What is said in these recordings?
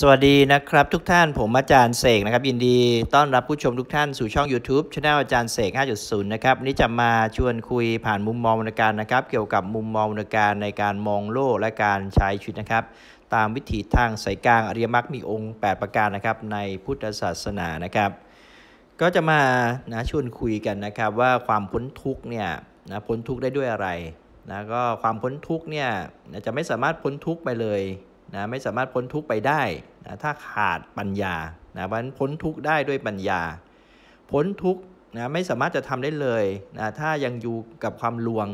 สวัสดีนะครับ ทุกท่านผมอาจารย์เสกนะครับ ยินดีต้อนรับผู้ชมทุกท่านสู่ช่อง YouTube ช anel อาจารย์เสก5.0นะครับนนี้จะมาชวนคุยผ่านมุมมองวรรณการนะครับเกี่ยวกับมุมมองวรรณการในการมองโลกและการใช้ชีวิตนะครับ ตามวิถีทางสายกลางอริยมรรคมีองค์ 8 ประการนะครับ ในพุทธศาสนานะครับ ก็จะมานะชวนคุยกันนะครับว่าความพ้นทุกเนี่ยนะพ้นทุกได้ด้วยอะไรนะก็ความพ้นทุกเนี่ยจะไม่สามารถพ้นทุกไปเลยนะไม่สามารถพ้นทุกข์ไปได้นะถ้าขาดปัญญานะเพราะฉะนั้นพ้นทุกข์ได้ด้วยปัญญา พ้นทุกข์นะไม่สามารถจะทำได้เลยนะถ้ายังอยู่กับความลวง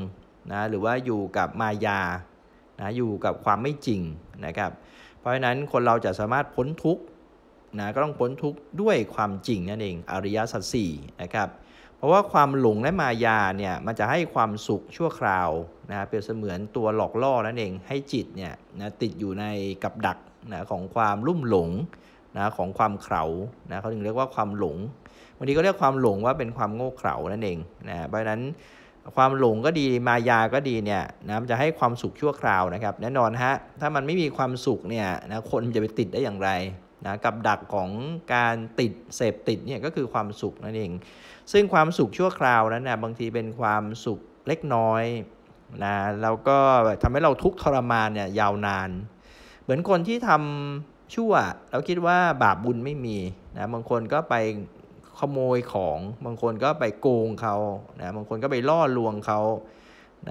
นะหรือว่าอยู่กับมายานะอยู่กับความไม่จริงนะครับ เพราะฉะนั้นคนเราจะสามารถพ้นทุกข์นะก็ต้องพ้นทุกข์ด้วยความจริงนั่นเองอริยสัจสี่นะครับเพราะว่าความหลงและมายาเนี่ยมันจะให้ความสุขชั่วคราวนะเปรียบเสมือนตัวหลอกล่อนั่นเองให้จิตเนี่ยนะติดอยู่ในกับดักนะของความลุ่มหลงนะของความเข่านะเขาถึงเรียกว่าความหลงบางทีก็เรียกความหลงว่าเป็นความโง่เขลานั่นเองนะเพราะะนั้นความหลงก็ดีมายาก็ดีเนี่ยนะมันจะให้ความสุขชั่วคราวนะครับแน่นอนฮะถ้ามันไม่มีความสุขเนี่ยนะคนจะไปติดได้อย่างไรนะกับดักของการติดเสพติดเนี่ยก็คือความสุขนั่นเอง ซึ่งความสุขชั่วคราวนั้นนะบางทีเป็นความสุขเล็กน้อยนะแล้วก็ทำให้เราทุกข์ทรมานเนี่ยยาวนาน เหมือนคนที่ทำชั่วแล้วคิดว่าบาปบุญไม่มีนะบางคนก็ไปขโมยของบางคนก็ไปโกงเขานะบางคนก็ไปล่อลวงเขา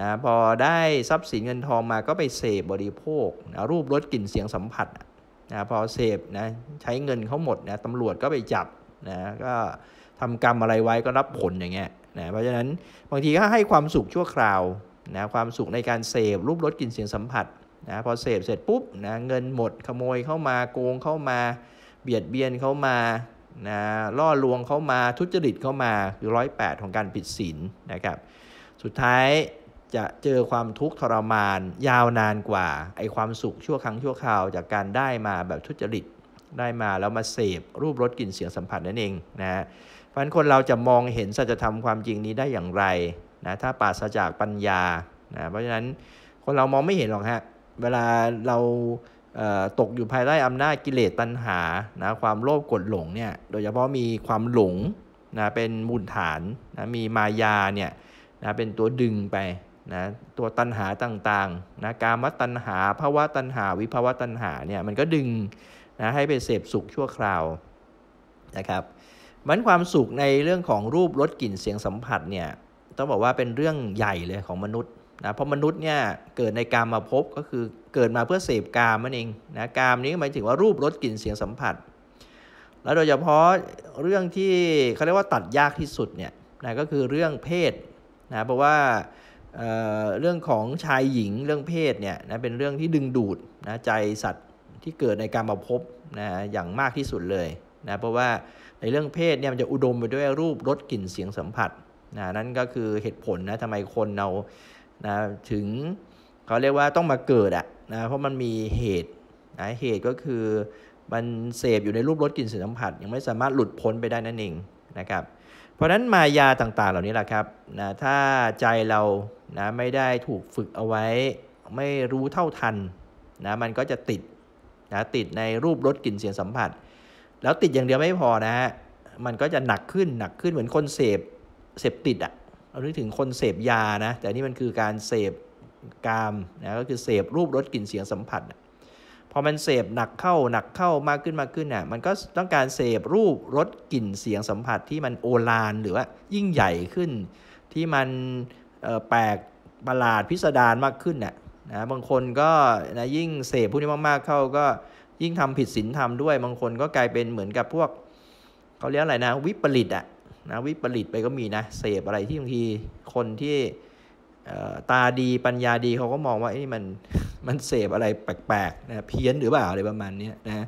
นะพอได้ทรัพย์สินเงินทองมาก็ไปเสพบริโภคนะรูปรสกลิ่นเสียงสัมผัสนะพอเสพนะใช้เงินเขาหมดนะตำรวจก็ไปจับนะก็ทำกรรมอะไรไว้ก็รับผลอย่างเงี้ยนะเพราะฉะนั้นบางทีก็ให้ความสุขชั่วคราวนะความสุขในการเสพรูปรสกลิ่นเสียงสัมผัสนะพอเสพเสร็จปุ๊บนะเงินหมดขโมยเข้ามา โกงเข้ามาเบียดเบียนเข้ามานะล่อลวงเข้ามาทุจริตเข้ามาคือร้อยแปดของการผิดศีลนะครับสุดท้ายจะเจอความทุกข์ทรมานยาวนานกว่าไอความสุขชั่วครั้งชั่วคราวจากการได้มาแบบทุจริตได้มาแล้วมาเสพรูปรสกลิ่นเสียงสัมผัสนั่นเองนะฮะเพราะนั้นคนเราจะมองเห็นสัจธรรมความจริงนี้ได้อย่างไรนะถ้าปราศจากปัญญานะเพราะฉะนั้นคนเรามองไม่เห็นหรอกฮะเวลาเราตกอยู่ภายใต้อำนาจกิเลสตัณหานะความโลภกดหลงเนี่ยโดยเฉพาะมีความหลงนะเป็นมูลฐานนะมีมายาเนี่ยนะเป็นตัวดึงไปนะตัวตันหาต่างๆนะการมตันหาภาวะตันหา วิภาวะตันหาเนี่ยมันก็ดึงนะให้ไปเสพสุขชั่วคราวนะครับมันความสุขในเรื่องของรูปรสกลิ่นเสียงสัมผัสเนี่ย ต้องบอกว่าเป็นเรื่องใหญ่เลยของมนุษย์นะ เพราะมนุษย์เนี่ยเกิดในกามมาพบก็คือเกิดมาเพื่อเสพกามนั่นเองนะ กามนี้หมายถึงว่ารูปรสกลิ่นเสียงสัมผัส แล้วโดยเฉพาะเรื่องที่เขาเรียกว่าตัดยากที่สุดเนี่ยนะก็คือเรื่องเพศนะ เพราะว่าเเรื่องของชายหญิงเรื่องเพศเนี่ยนะเป็นเรื่องที่ดึงดูดนะใจสัตว์ที่เกิดในการมาพบนะอย่างมากที่สุดเลยนะเพราะว่าในเรื่องเพศเนี่ยมันจะอุดมไปด้วยรูปรสกลิ่นเสียงสัมผัสนะนั่นก็คือเหตุผลนะทำไมคนเรานะถึงเขาเรียกว่าต้องมาเกิดอะนะเพราะมันมีเหตุนะเหตุก็คือมันเสพอยู่ในรูปรสกลิ่นเสียงสัมผัส ยังไม่สามารถหลุดพ้นไปได้นั่นเองนะครับเพราะฉะนั้นมายาต่างๆเหล่านี้แหละครับนะถ้าใจเรานะไม่ได้ถูกฝึกเอาไว้ไม่รู้เท่าทันนะมันก็จะติดนะติดในรูปรสกลิ่นเสียงสัมผัส แล้วติดอย่างเดียวไม่พอนะฮะมันก็จะหนักขึ้นหนักขึ้นเหมือนคนเสพเสพติดอะ่ะเอาคิดถึงคนเสพยานะ แต่นี่มันคือการเสพกามนะก็คือเสพรูปรสกลิ่นเสียงสัมผัสพอมันเสพหนักเข้าหนักเข้ามากขึ้นมากขึ้นน่ะมันก็ต้องการเสพรูปรสกลิ่นเสียงสัมผัสที่มันโอลานหรือว่ายิ่งใหญ่ขึ้น ที่มันแปลกประหลาดพิสดารมากขึ้นน่ยนะบางคนก็นะยิ่งเสพผู้นี้มากๆเข้าก็ยิ่งทำผิดศีลธรรมด้วยบางคนก็กลายเป็นเหมือนกับพวกเขาเรียกอะไรนะวิปริตอ่ะนะวิปริตไปก็มีนะเสพอะไรที่บางทีคนที่ตาดีปัญญาดีเขาก็มองว่าไอ้มันมันเสพอะไรแปลกๆนะเพี้ยนหรือเปล่า อะไรประมาณนี้นะ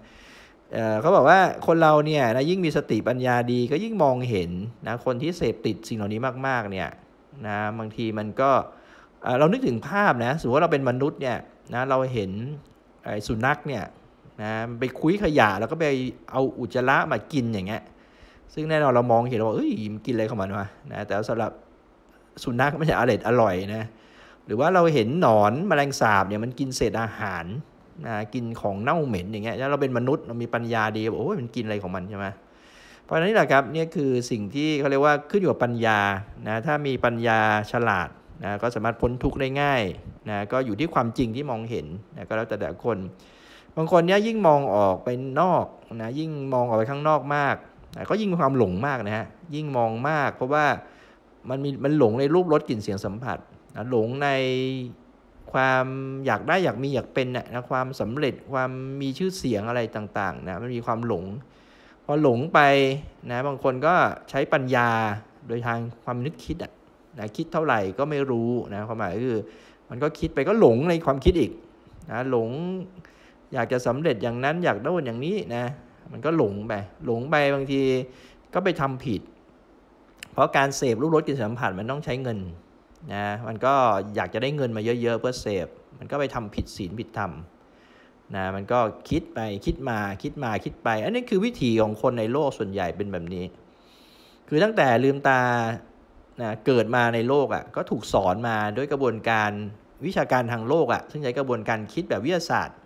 เขาบอกว่าคนเราเนี่ยนะยิ่งมีสติปัญญาดีก็ยิ่งมองเห็นนะคนที่เสพติดสิ่งเหล่านี้มากๆเนี่ยนะบางที มันก็เรานึกถึงภาพนะสมมติว่าเราเป็นมนุษย์เนี่ยนะเราเห็นสุนัขเนี่ยนะไปคุยขยะแล้วก็ไปเอาอุจจาระมากินอย่างเงี้ยซึ่งแน่นอนเรามองเห็นว่าเอ้ยมันกินอะไรเข้ามาเนาะนะแต่สำหรับสุนัขมันจะอร่อยอร่อยนะหรือว่าเราเห็นหนอนมแมลงสาบเนี่ยมันกินเศษอาหารนะกินของเน่าเหม็นอย่างเงี้ยแล้วเราเป็นมนุษย์เรามีปัญญาดีบอกโอ้ยมันกินอะไรของมันใช่ไหมราะฉะนั้นแหละครับนี่คือสิ่งที่เขาเรียกว่าขึ้นอยู่กับปัญญานะถ้ามีปัญญาฉลาดนะก็สามารถพ้นทุกข์ได้ง่ายนะก็อยู่ที่ความจริงที่มองเห็นนะก็แล้วแต่แต่คน บางคนเนี่ยยิ่งมองออกไปนอกนะยิ่งมองออกไปข้างนอกมากนะก็ยิ่งมีความหลงมากนะฮะยิ่งมองมาก เพราะว่า มันมีมันหลงในรูปรสกลิ่นเสียงสัมผัสนะหลงในความอยากได้อยากมีอยากเป็นนะความสำเร็จความมีชื่อเสียงอะไรต่างๆนะมันมีความหลงพอหลงไปนะบางคนก็ใช้ปัญญาโดยทางความนึกคิดอ่ะนะคิดเท่าไหร่ก็ไม่รู้นะความหมายคือ มันก็คิดไปก็หลงในความคิดอีกนะหลงอยากจะสำเร็จอย่างนั้นอยากได้อย่างนี้นะมันก็หลงไปหลงไปบางทีก็ไปทำผิด เพราะการเสพรูปรสกลิ่นสัมผัสมันต้องใช้เงินนะมันก็อยากจะได้เงินมาเยอะๆเพื่อเสพมันก็ไปทำผิดศีลผิดธรรมนะมันก็คิดไปคิดมาคิดมาคิดไป อันนี้คือวิถีของคนในโลกส่วนใหญ่เป็นแบบนี้ คือตั้งแต่ลืมตานะเกิดมาในโลกอะ่ะก็ถูกสอนมา ด้วยกระบวนการวิชาการทางโลกอะ่ะซึ่งใช้กระบวนการคิดแบบวิทยาศาสตร์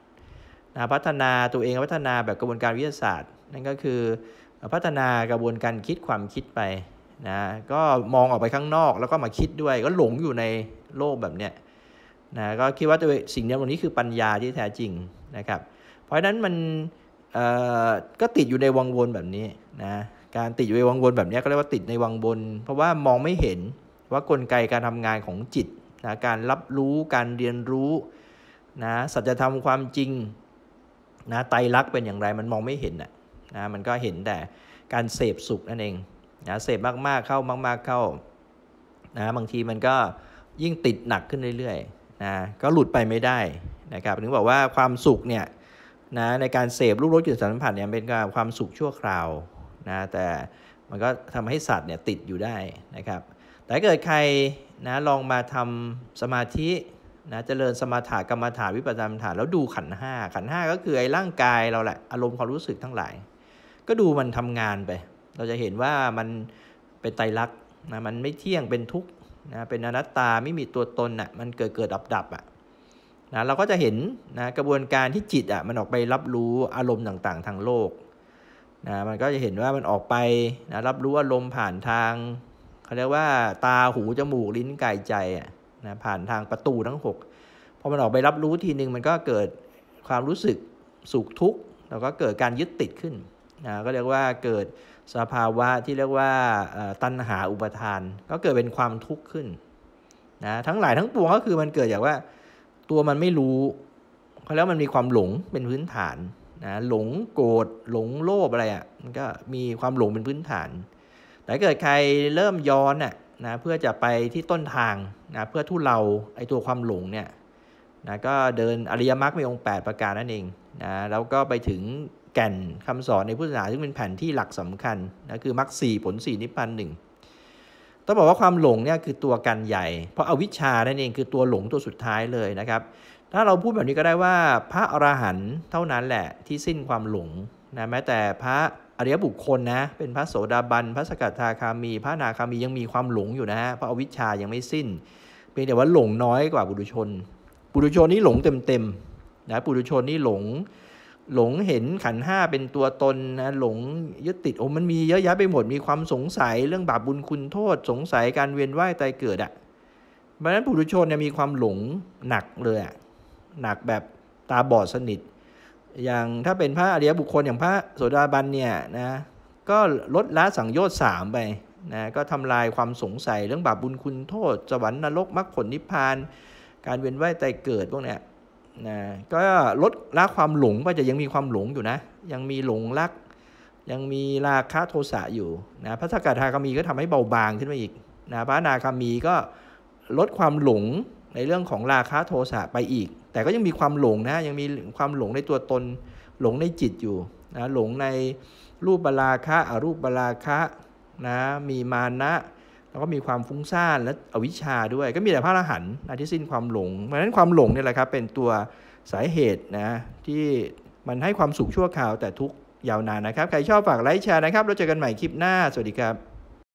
นะพัฒนาตัวเองพัฒนาแบบกระบวนการวิทยาศาสตร์ นั่นก็คือ พัฒนากระบวนการคิดความคิดไปนะก็มองออกไปข้างนอกแล้วก็มาคิดด้วย ก็หลงอยู่ในโลกแบบเนี้ยนะก็คิดว่าตัวสิ่งเดียวกันนี้คือปัญญาที่แท้จริงนะครับเพราะฉะนั้นมันก็ติดอยู่ในวังวนแบบนี้นะการติดอยู่ในวังวนแบบนี้ก็เรียกว่าติดในวังวนเพราะว่ามองไม่เห็นว่ากลไกการทำงานของจิตนะการรับรู้การเรียนรู้นะสัจธรรมความจริงนะไตรลักษณ์เป็นอย่างไรมันมองไม่เห็นนะนะมันก็เห็นแต่การเสพสุขนั่นเองนะเสพมากๆเข้ามาก ๆเข้านะบางทีมันก็ยิ่งติดหนักขึ้นเรื่อยนะก็หลุดไปไม่ได้ นะครับถึงบอกว่าความสุขเนี่ยนะในการเสพรูปรสกลิ่นสัมผัสเนี่ยเป็นการความสุขชั่วคราว นะ แต่มันก็ทำให้สัตว์เนี่ยติดอยู่ได้นะครับ แต่เกิดใครนะ ลองมาทำสมาธิ นะจเจริญสมาถากรรมฐานวิปัสสนาฐาน แล้วดูขันห้าขันห้าก็คือไอ้ร่างกายเราแหละ อารมณ์ความรู้สึกทั้งหลาย ก็ดูมันทำงานไป เราจะเห็นว่ามันเป็นไตรลักษณ์นะมันไม่เที่ยงเป็นทุกข์นะเป็นอนัตตาไม่มีตัวตนอ่ะมันเกิดเกิดดับดับอ่ะนะเราก็จะเห็นนะกระบวนการที่จิตอ่ะมันออกไปรับรู้อารมณ์ต่างๆทางโลกนะมันก็จะเห็นว่ามันออกไปนะรับรู้อารมณ์ผ่านทางเขาเรียกว่าตาหู จมูกลิ้นกายใจอ่ะนะผ่านทางประตูทั้ง6พอมันออกไปรับรู้ทีหนึ่งมันก็เกิดความรู้สึกสุขทุกข์แล้วก็เกิดการยึดติดขึ้นนะก็เรียกว่าเกิดสภาวะที่เรียกว่าตัณหาอุปทานก็เกิดเป็นความทุกข์ขึ้นนะทั้งหลายทั้งปวงก็คือมันเกิดจากว่า ตัวมันไม่รู้เขาแล้วมันมีความหลงเป็นพื้นฐานนะหลงโกรธหลงโลภอะไรอะ่ะมันก็มีความหลงเป็นพื้นฐาน แต่เกิดใครเริ่มย้อนอ่ะนะเพื่อจะไปที่ต้นทางนะเพื่อทุเลาไอตัวความหลงเนี่ยนะก็เดินอริยมรรคมีองค์ 8 ประการนั่นเองนะแล้วก็ไปถึงแก่นคำสอนในพุทธศาสนาซึ่งเป็นแผ่นที่หลักสำคัญนะคือมรรคสี่ผลสี่นิพพานหนึ่งต้องบอกว่าความหลงเนี่ยคือตัวกันใหญ่ เพราะอาวิชชา นั่นเอง คือตัวหลงตัวสุดท้ายเลยนะครับ ถ้าเราพูดแบบนี้ก็ได้ว่าพระอรหันต์เท่านั้นแหละที่สิ้นความหลงนะแม้แต่พระอริยบุคคลนะเป็นพระโสดาบันพระสกทาคามี พระนาคามียังมีความหลงอยู่นะฮะเพราะอาวิชชายังไม่สิ้นเพียงแต่ว่าหลงน้อยกว่าบุรุชนบุรุชนนี่หลงเต็มๆนะบุรุชนนี่หลงหลงเห็นขันห้าเป็นตัวตนนะหลงยึดติดโอ้มันมีเยอะแยะไปหมดมีความสงสัยเรื่องบาปบุญคุณโทษสงสัยการเวียนว่ายตายเกิดอะ่ะเพราะนั้นผู้ดุชนเนี่ยมีความหลงหนักเลยอะ่ะหนักแบบตาบอดสนิท อย่างถ้าเป็นพระอริยบุคคลอย่างพระโสดาบันเนี่ยนะก็ลดละสังโยชน์สามไปนะก็ทำลายความสงสัยเรื่องบาปบุญคุณโทษสวรรค์นรกมรรคผลนิพพาน การเวียนว่ายตายเกิดพวกเนี้ยนะก็ลดละความหลงไปจะยังมีความหลงอยู่นะ ยังมีหลงรัก ยังมีราคะโทสะอยู่นะพระสกทาคามีก็ทำให้เบาบางขึ้นมาอีกนะพระนาคามีก็ลดความหลงในเรื่องของราคะโทสะไปอีก แต่ก็ยังมีความหลงนะ ยังมีความหลงในตัวตนหลงในจิตอยู่นะหลงในรูปบราคะอรูปบราคะนะมีมานะแล้วก็มีความฟุ้งซ่านและอวิชชาด้วย ก็มีแต่พระอรหันต์ที่สิ้นความหลง เพราะฉะนั้นความหลงเนี่ยแหละครับ เป็นตัวสาเหตุนะ ที่มันให้ความสุขชั่วคราวแต่ทุกยาวนานนะครับ ใครชอบฝากไลค์แชร์นะครับแล้วเจอกันใหม่คลิปหน้า สวัสดีครับ